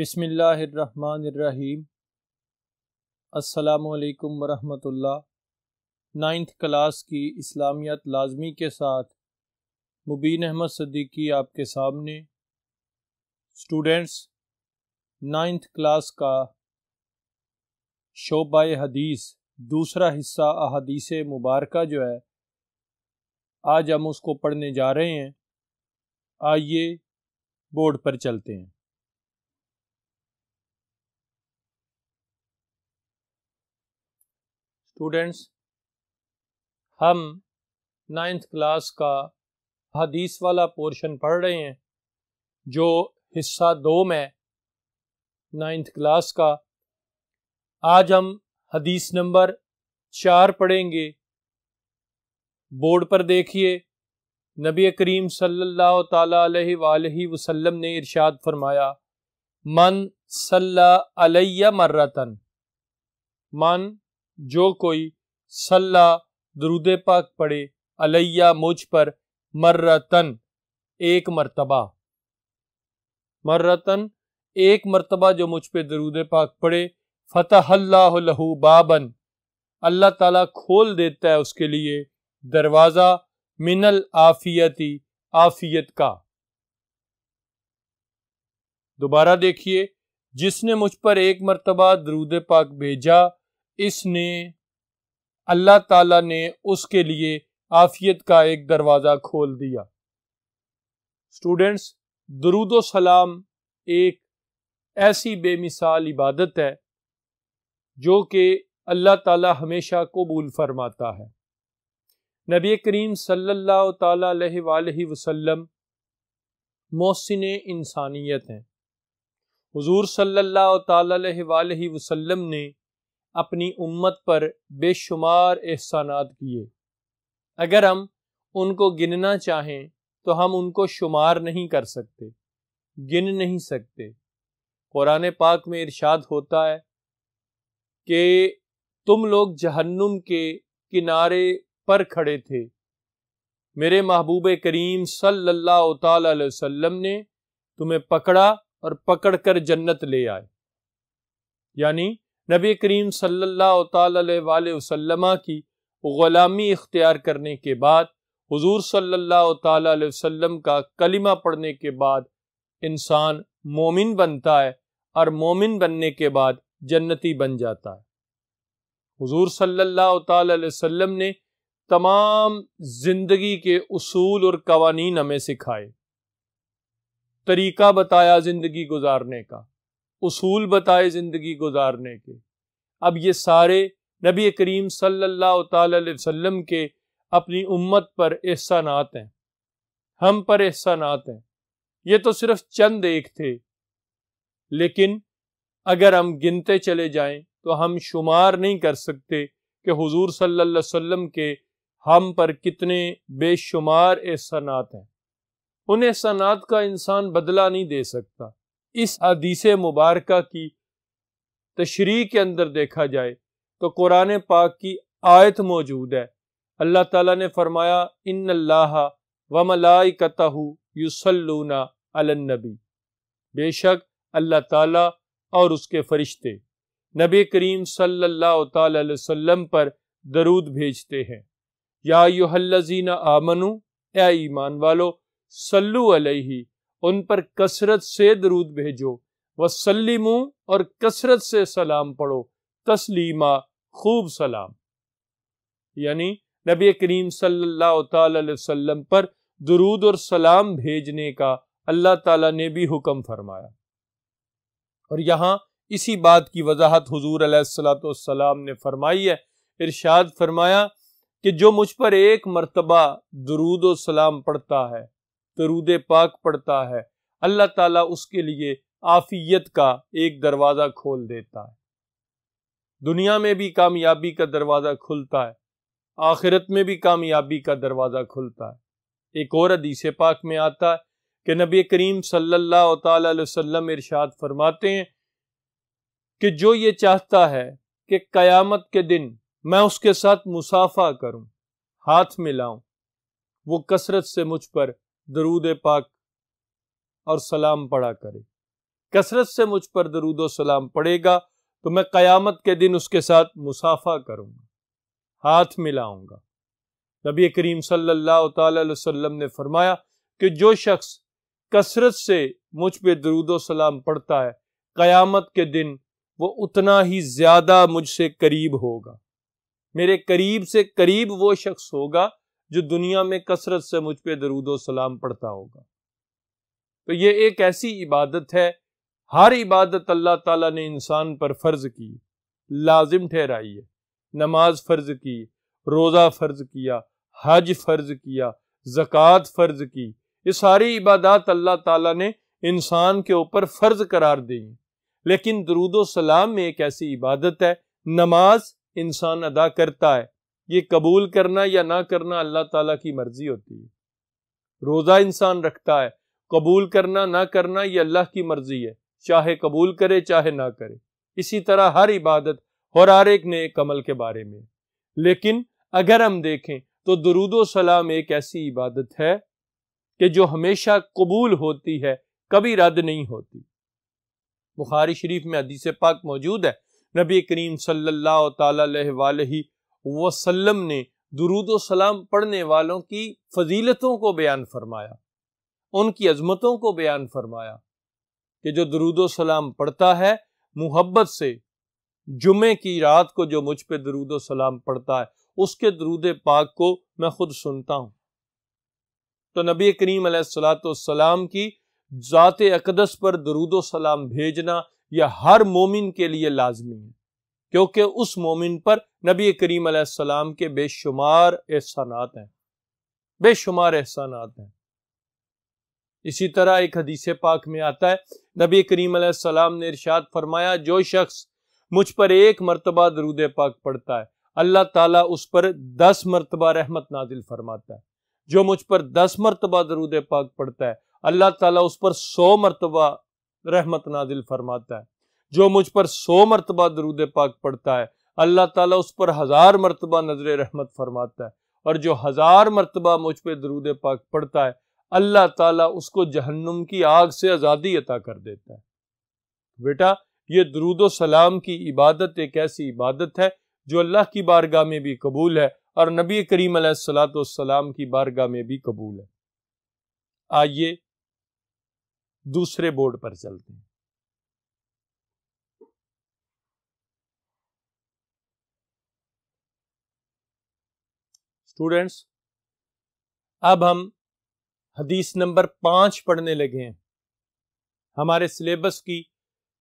बिसमीम् अल्लाम वरहमतुल्ला ninth class की इस्लामियत लाजमी के साथ मुबीन अहमद सदीकी आपके सामने स्टूडेंट्स नाइन्थ क्लास का शोबा हदीस दूसरा हिस्सा अहादीस मुबारक जो है आज हम उसको पढ़ने जा रहे हैं आइए बोर्ड पर चलते हैं स्टूडेंट्स हम नाइन्थ क्लास का हदीस वाला पोर्शन पढ़ रहे हैं जो हिस्सा दो में नाइन्थ क्लास का आज हम हदीस नंबर चार पढ़ेंगे बोर्ड पर देखिए नबी करीम सल्लल्लाहु अलैहि सल्ला वसल्लम ने इरशाद फरमाया मन सल्ला अलैया मर्रतन मन जो कोई सल्ला दरुद पाक पढ़े अलैया मुझ पर मर्रतन एक मर्तबा मर्रतन एक मर्तबा जो मुझ पे दरूद पाक पढ़े फ़तह लहू बाबन अल्लाह ताला खोल देता है उसके लिए दरवाज़ा मिनल आफियती आफियत का दोबारा देखिए जिसने मुझ पर एक मर्तबा दरूद पाक भेजा इसने अल्लाह ताला ने उसके लिए आफियत का एक दरवाज़ा खोल दिया स्टूडेंट्स दरुद सलाम एक ऐसी बेमिसाल इबादत है जो कि अल्लाह ताला हमेशा कबूल फरमाता है नबी करीम सल्लल्लाहु सल्ला वसल्लम मोहसिन इंसानियत हैं हुजूर सल्लल्लाहु सल्ला वसल्लम ने अपनी उम्मत पर बेशुमार एहसानात किए अगर हम उनको गिनना चाहें तो हम उनको शुमार नहीं कर सकते गिन नहीं सकते कुरान पाक में इरशाद होता है कि तुम लोग जहन्नुम के किनारे पर खड़े थे मेरे महबूब करीम सल्लल्लाहु अलैहि वसल्लम ने तुम्हें पकड़ा और पकड़कर जन्नत ले आए यानी नबी करीम सल्लल्लाहु अलैहि वसल्लम की ग़ुलामी इख्तियार करने के बाद हुजूर सल्लल्लाहु अलैहि वसल्लम का कलिमा पढ़ने के बाद इंसान मोमिन बनता है और मोमिन बनने के बाद जन्नती बन जाता है हुजूर सल्लल्लाहु अलैहि वसल्लम ने तमाम ज़िंदगी के असूल और कवानीन हमें सिखाए तरीका बताया ज़िंदगी गुजारने का उसूल बताए ज़िंदगी गुजारने के अब ये सारे नबी करीम सल्लल्लाहु अलैहि वसल्लम के अपनी उम्मत पर एहसानात हैं हम पर एहसानात हैं ये तो सिर्फ चंद एक थे लेकिन अगर हम गिनते चले जाएं तो हम शुमार नहीं कर सकते कि हुजूर सल्लल्लाहु अलैहि वसल्लम के हम पर कितने बेशुमार एहसानात हैं उन एहसानात का इंसान बदला नहीं दे सकता इस हदीस मुबारक की तशरी के अंदर देखा जाए तो कुरान पाक की आयत मौजूद है अल्लाह ताला ने फरमाया इन अल्लाह व मलाइकता युसलूना अलनबी बेशक अल्लाह ताला और उसके फरिश्ते नबी करीम सल्लल्लाहु अलैहि वसल्लम पर दरूद भेजते हैं या युहल्लजीना आमनु ए ईमान वालो सल्लु अलैहि उन पर कसरत से दरूद भेजो वसलिमू और कसरत से सलाम पढ़ो तस्लीमा खूब सलाम यानी नबी करीम सल्लल्लाहु अलैहि वसल्लम पर दरूद और सलाम भेजने का अल्लाह ताला ने भी हुक्म फरमाया और यहाँ इसी बात की वजाहत हजूर सलाम ने फरमाई है इरशाद फरमाया कि जो मुझ पर एक मरतबा दरूद सलाम पढ़ता है दरूद पाक पढ़ता है अल्लाह ताला उसके लिए आफ़ियत का एक दरवाज़ा खोल देता है दुनिया में भी कामयाबी का दरवाज़ा खुलता है आखिरत में भी कामयाबी का दरवाज़ा खुलता है एक और अदीस पाक में आता है कि नबी करीम सल्लल्लाहु अलैहि वसल्लम इरशाद फरमाते हैं कि जो ये चाहता है कि क़यामत के दिन मैं उसके साथ मुसाफा करूं, हाथ मिलाऊं, वो कसरत से मुझ पर दरूद पाक और सलाम पढ़ा करे कसरत से मुझ पर दरूद सलाम पड़ेगा तो मैं क़यामत के दिन उसके साथ मुसाफा करूँगा हाथ मिलाऊँगा नबी करीम सल्लल्लाहु अलैहि वसल्लम ने फरमाया कि जो शख्स कसरत से मुझ पर दरूद सलाम पढ़ता है क़यामत के दिन वो उतना ही ज़्यादा मुझसे करीब होगा मेरे करीब से करीब वो शख्स होगा जो दुनिया में कसरत से मुझ पर दरूद सलाम पढ़ता होगा तो ये एक ऐसी इबादत है हर इबादत अल्लाह ताला ने इंसान पर फ़र्ज़ की लाजिम ठहराई है नमाज फ़र्ज़ की रोज़ा फ़र्ज़ किया हज फ़र्ज़ किया ज़क़़त फ़र्ज़ की ये सारी इबादत अल्लाह ताला ने इंसान के ऊपर फ़र्ज़ करार दी लेकिन दरूद सलाम में एक ऐसी इबादत है नमाज इंसान अदा करता है ये कबूल करना या ना करना अल्लाह ताला की मर्जी होती है रोज़ा इंसान रखता है कबूल करना ना करना ये अल्लाह की मर्जी है चाहे कबूल करे चाहे ना करे इसी तरह हर इबादत और हर एक नए कमल के बारे में लेकिन अगर हम देखें तो दरुद सलाम एक ऐसी इबादत है कि जो हमेशा कबूल होती है कभी रद्द नहीं होती बुखारी शरीफ में हदीस पाक मौजूद है नबी करीम सल्लल्लाहु अलैहि वसल्लम ने दरूद सलाम पढ़ने वालों की फजीलतों को बयान फरमाया उनकी अजमतों को बयान फरमाया कि जो दरूद सलाम पढ़ता है मुहब्बत से जुमे की रात को जो मुझ पर दरूद सलाम पढ़ता है उसके दरूद पाक को मैं खुद सुनता हूँ तो नबी करीम सलाम की ज़ात अकदस पर दरूद सलाम भेजना यह हर मोमिन के लिए लाजमी है क्योंकि उस मोमिन पर नबी करीम सलाम के बेशुमार एहसानात हैं बेशुमार एहसानात हैं इसी तरह एक हदीस पाक में आता है नबी करीम सलाम ने इरशाद फरमाया जो शख्स मुझ पर एक मरतबा दरूद पाक पढ़ता है अल्लाह ताला उस पर दस मरतबा रहमत नाजिल फरमाता है जो मुझ पर दस मरतबा दरूद पाक पढ़ता है अल्लाह ताला उस पर सौ मरतबा रहमत नाजिल फरमाता है जो मुझ पर सौ मरतबा दरूद पाक पढ़ता है अल्लाह ताला उस पर हज़ार मरतबा नज़र रहमत फरमाता है और जो हज़ार मरतबा मुझ पर दरूद पाक पड़ता है अल्लाह ताला उसको जहन्नुम की आग से आज़ादी अता कर देता है बेटा ये दरूद सलाम की इबादत एक ऐसी इबादत है जो अल्लाह की बारगाह में भी कबूल है और नबी करीम सलाम की बारगाह में भी कबूल है आइए दूसरे बोर्ड पर चलते हैं स्टूडेंट्स अब हम हदीस नंबर पांच पढ़ने लगे हैं हमारे सिलेबस की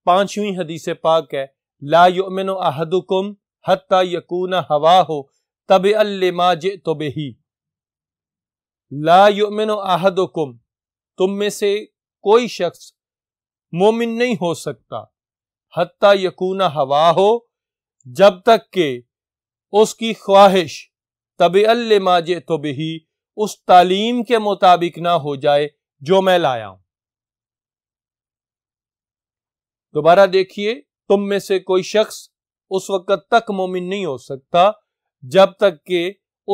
पांचवी हदीस पाक है ला युमिन अहदुकुम हत्ता यकून हवा हो तब अल्लमा जे तो बेही ला युमिन अहदुकुम तुम में से कोई शख्स मोमिन नहीं हो सकता हत्ता यकून हवा हो जब तक के उसकी ख्वाहिश तबिअलमा माजे तो बही उस तालीम के मुताबिक ना हो जाए जो मैं लाया हूं दोबारा देखिए तुम में से कोई शख्स उस वक़्त तक मोमिन नहीं हो सकता जब तक के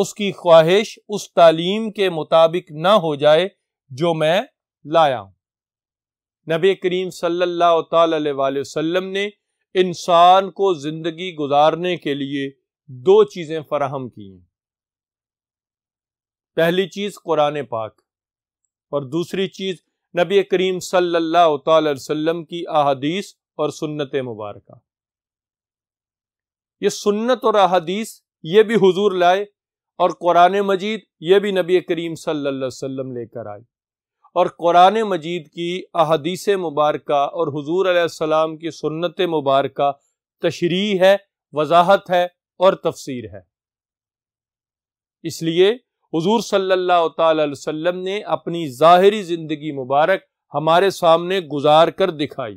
उसकी ख्वाहिश उस तालीम के मुताबिक ना हो जाए जो मैं लाया हूं नबी करीम सल्लल्लाहु अलैहि वसल्लम ने इंसान को ज़िंदगी गुजारने के लिए दो चीज़ें फराहम की हैं पहली चीज़ कुरान पाक और दूसरी चीज़ नबी करीम सल्लल्लाहु अलैहि वसल्लम की अहादीस और सुन्नत मुबारक ये सुन्नत और अहादीस ये भी हुजूर लाए और कुरान मजीद ये भी नबी करीम सल्लल्लाहु अलैहि वसल्लम लेकर आए और कुरान मजीद की अहादीस मुबारक और हजूर आसमाम की सुन्नत मुबारक तशरी है वजाहत है और तफसीर है इसलिए हुजूर सल्लल्लाहु अलैहि वसल्लम ने अपनी ज़ाहरी ज़िंदगी मुबारक हमारे सामने गुजार कर दिखाई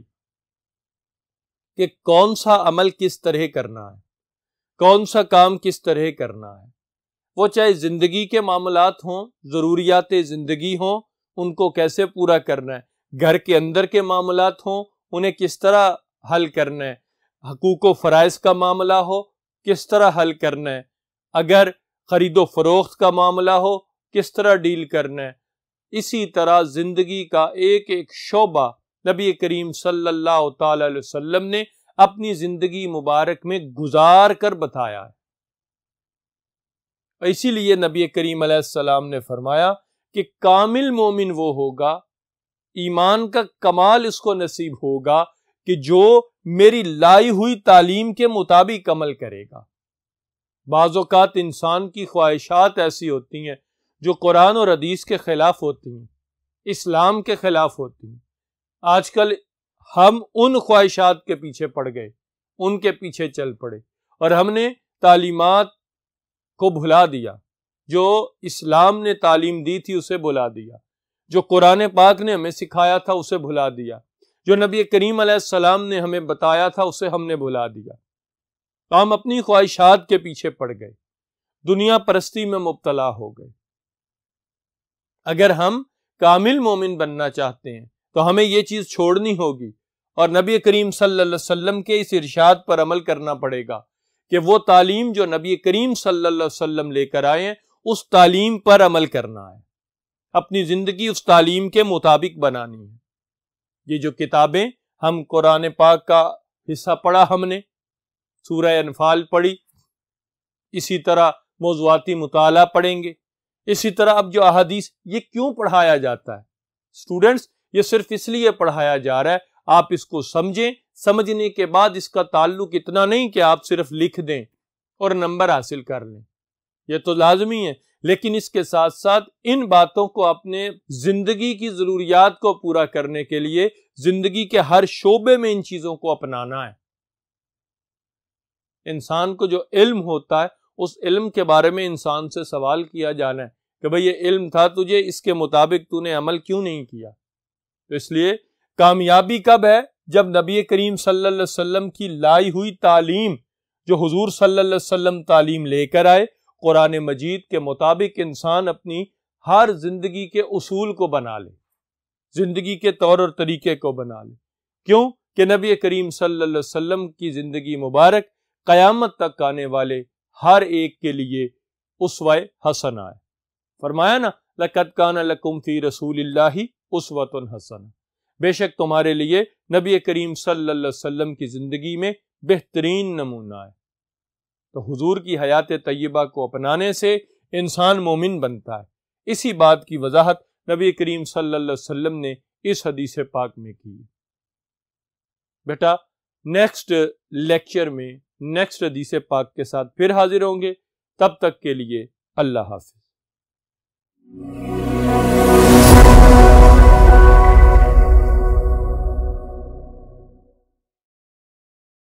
कि कौन सा अमल किस तरह करना है कौन सा काम किस तरह करना है वो चाहे ज़िंदगी के मामलात हों ज़रूरियात ज़िंदगी हों उनको कैसे पूरा करना है घर के अंदर के मामलात हों उन्हें किस तरह हल करना है हकूक व का मामला हो किस तरह हल करना है अगर खरीदो फरोख्त का मामला हो किस तरह डील करना है इसी तरह ज़िंदगी का एक एक शोबा नबी करीम सल्लल्लाहु अलैहि वसल्लम ने अपनी ज़िंदगी मुबारक में गुजार कर बताया है इसीलिए नबी करीम सलाम ने फरमाया कि कामिल मोमिन वो होगा ईमान का कमाल इसको नसीब होगा कि जो मेरी लाई हुई तालीम के मुताबिक अमल करेगा बाज़ात इंसान की ख्वाहिशात ऐसी होती हैं जो कुरान और हदीस के ख़िलाफ़ होती हैं इस्लाम के ख़िलाफ़ होती हैं आजकल हम उन ख्वाहिशात के पीछे पड़ गए उनके पीछे चल पड़े और हमने तालीमत को भुला दिया जो इस्लाम ने तालीम दी थी उसे भुला दिया जो कुरान पाक ने हमें सिखाया था उसे भुला दिया जो नबी करीम सलाम ने हमें बताया था उसे हमने भुला दिया तो हम अपनी ख्वाहिशात के पीछे पड़ गए दुनिया परस्ती में मुबतला हो गए अगर हम कामिल मोमिन बनना चाहते हैं तो हमें यह चीज़ छोड़नी होगी और नबी करीम सल्लल्लाहु अलैहि वसल्लम के इस इरशाद पर अमल करना पड़ेगा कि वो तालीम जो नबी करीम सल्लल्लाहु अलैहि वसल्लम लेकर आए हैं उस तालीम पर अमल करना है अपनी ज़िंदगी उस तालीम के मुताबिक बनानी है ये जो किताबें हम कुरान पाक का हिस्सा पढ़ा हमने सूर्य अनफाल पढ़ी इसी तरह मौजूदी मुताला पढ़ेंगे इसी तरह अब जो अहादीस ये क्यों पढ़ाया जाता है स्टूडेंट्स ये सिर्फ इसलिए पढ़ाया जा रहा है आप इसको समझें समझने के बाद इसका ताल्लुक इतना नहीं कि आप सिर्फ लिख दें और नंबर हासिल कर लें यह तो लाजमी है लेकिन इसके साथ साथ इन बातों को अपने ज़िंदगी की ज़रूरियात को पूरा करने के लिए ज़िंदगी के हर शोबे में इन चीज़ों को अपनाना है इंसान को जो इल्म होता है उस इल्म के बारे में इंसान से सवाल किया जाना है कि भाई ये इल्म था तुझे इसके मुताबिक तूने अमल क्यों नहीं किया तो इसलिए कामयाबी कब है जब नबी करीम सल्लल्लाहु अलैहि वसल्लम की लाई हुई तालीम जो हुजूर सल्लल्लाहु अलैहि वसल्लम तालीम लेकर आए कुरान मजीद के मुताबिक इंसान अपनी हर जिंदगी के उसूल को बना ले जिंदगी के तौर और तरीके को बना ले क्यों कि नबी करीम सल्लल्लाहु अलैहि वसल्लम की ज़िंदगी मुबारक क़यामत तक आने वाले हर एक के लिए उस हसन आए फरमाया ना लकत कान लकुम फ़ी रसूल उसवतन हसन बेशक तुम्हारे लिए नबी करीम सल्ला की ज़िंदगी में बेहतरीन नमूना है तो हुजूर की हयात तय्यबा को अपनाने से इंसान मोमिन बनता है इसी बात की वजाहत नबी करीम सल्लल्लाहु अलैहि वसल्लम ने इस हदीस पाक में की बेटा नेक्स्ट लेक्चर में नेक्स्ट हदीस पाक के साथ फिर हाजिर होंगे तब तक के लिए अल्लाह हाफिज